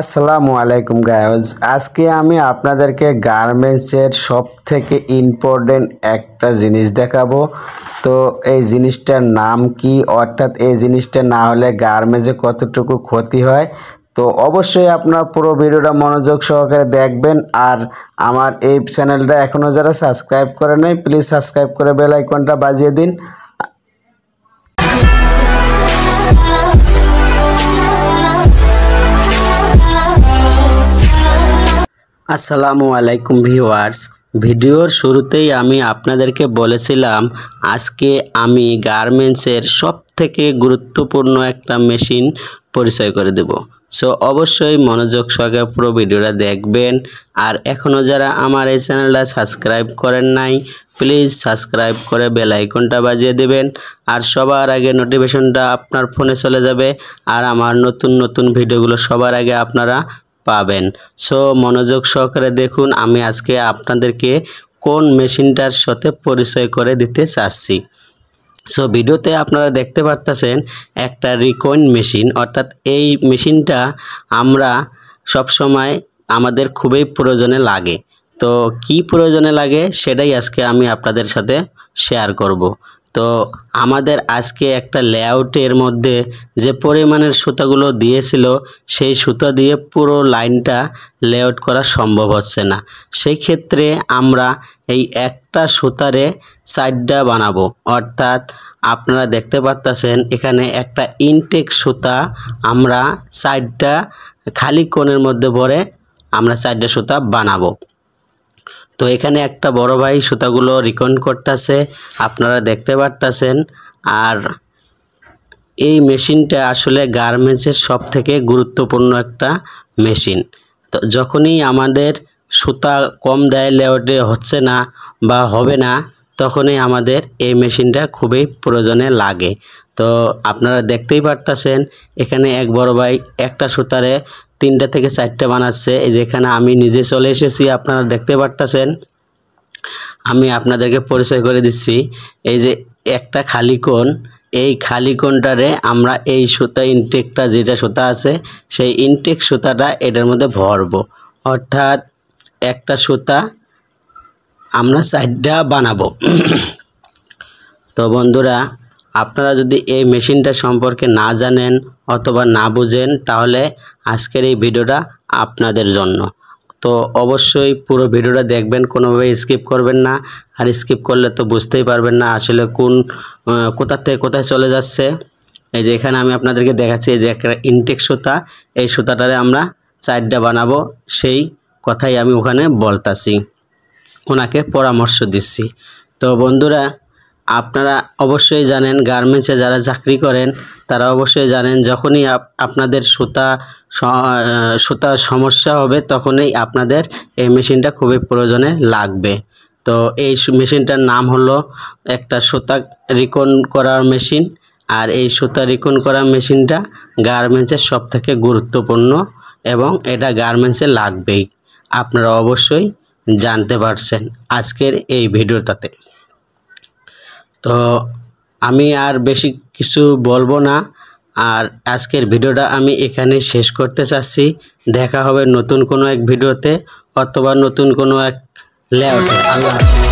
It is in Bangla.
আসসালামু আলাইকুম গায়জ আজকে আমি আপনাদেরকে গার্মেন্টসের সবথেকে ইম্পর্টেন্ট একটা জিনিস দেখাবো তো এই জিনিসটার নাম কি অর্থাৎ এই জিনিসটা না হলে গার্মেন্টসে কতটুকু ক্ষতি হয় তো অবশ্যই আপনার পুরো ভিডিওটা মনোযোগ সহকারে দেখবেন আর আমার এই চ্যানেলটা এখনও যারা সাবস্ক্রাইব করে নেই প্লিজ সাবস্ক্রাইব করে বেল আইকনটা বাজিয়ে দিন আসসালামু আলাইকুম ভিউয়ার্স ভিডিওর শুরুতেই আমি আপনাদেরকে বলেছিলাম আজকে আমি গার্মেন্টসের সব থেকে গুরুত্বপূর্ণ একটা মেশিন পরিচয় করে দেব সো অবশ্যই মনোযোগ সহকারে পুরো ভিডিওটা দেখবেন আর এখনও যারা আমার এই চ্যানেলটা সাবস্ক্রাইব করেন নাই প্লিজ সাবস্ক্রাইব করে বেল আইকনটা বাজিয়ে দেবেন আর সবার আগে নোটিফিকেশনটা আপনার ফোনে চলে যাবে আর আমার নতুন নতুন ভিডিওগুলো সবার আগে আপনারা পাবেন সো মনোযোগ সহকারে দেখুন আমি আজকে আপনাদেরকে কোন মেশিনটার সাথে পরিচয় করে দিতে চাচ্ছি সো ভিডিওতে আপনারা দেখতে পারতেছেন একটা রিকয়েন মেশিন অর্থাৎ এই মেশিনটা আমরা সব সময় আমাদের খুবই প্রয়োজনে লাগে তো কি প্রয়োজনে লাগে সেটাই আজকে আমি আপনাদের সাথে শেয়ার করব তো আমাদের আজকে একটা লেআউটের মধ্যে যে পরিমাণের সুতাগুলো দিয়েছিল সেই সুতা দিয়ে পুরো লাইনটা লেআউট করা সম্ভব হচ্ছে না সেই ক্ষেত্রে আমরা এই একটা সুতারে চারটা বানাবো অর্থাৎ আপনারা দেখতে পাচ্ছেন এখানে একটা ইনটেক সুতা আমরা চারটা খালি কোণের মধ্যে পরে আমরা চারটা সুতা বানাবো তো এখানে একটা বড় ভাই সুতাগুলো রিকন করতেছে আপনারা দেখতে পারতেছেন আর এই মেশিনটা আসলে গার্মেন্টসের সব থেকে গুরুত্বপূর্ণ একটা মেশিন তো যখনই আমাদের সুতা কম দেয় লেআউটে হচ্ছে না বা হবে না তখনই আমাদের এই মেশিনটা খুবই প্রয়োজনে লাগে তো আপনারা দেখতেই পারতেছেন এখানে এক বড় ভাই একটা সুতারে তিনটা থেকে চারটে বানাচ্ছে এই যেখানে আমি নিজে চলে এসেছি আপনারা দেখতে পারতেছেন আমি আপনাদেরকে পরিচয় করে দিচ্ছি এই যে একটা খালি কোণ এই খালি কোণটারে আমরা এই সুতা ইনটেকটা যেটা সুতা আছে সেই ইনটেক সুতাটা এটার মধ্যে ভরবো অর্থাৎ একটা সুতা আমরা চারটা বানাবো তো বন্ধুরা আপনারা যদি এই মেশিনটা সম্পর্কে না জানেন অথবা না বুঝেন তাহলে আজকের এই ভিডিওটা আপনাদের জন্য তো অবশ্যই পুরো ভিডিওটা দেখবেন কোনোভাবে স্কিপ করবেন না আর স্কিপ করলে তো বুঝতেই পারবেন না আসলে কোন কোথা থেকে কোথায় চলে যাচ্ছে এই যে এখানে আমি আপনাদেরকে দেখাচ্ছি এই যে একটা ইনটেক সুতা এই সুতাটারে আমরা চারটা বানাবো সেই কথাই আমি ওখানে বলতাছি ওনাকে পরামর্শ দিচ্ছি তো বন্ধুরা আপনারা অবশ্যই জানেন গার্মেন্টসে যারা চাকরি করেন তারা অবশ্যই জানেন যখনই আপনাদের সুতা সুতার সমস্যা হবে তখনই আপনাদের এই মেশিনটা খুবই প্রয়োজনে লাগবে তো এই মেশিনটার নাম হলো একটা সুতা রিকন করার মেশিন আর এই সুতা রিকন করার মেশিনটা গার্মেন্টসের সব থেকে গুরুত্বপূর্ণ এবং এটা গার্মেন্টসে লাগবেই আপনারা অবশ্যই জানতে পারছেন আজকের এই ভিডিওটাতে তো আমি আর বেশি কিছু বলবো না আর আজকের ভিডিওটা আমি এখানে শেষ করতে চাচ্ছি দেখা হবে নতুন কোনো এক ভিডিওতে অথবা নতুন কোনো এক লেআউটে আল্লাহ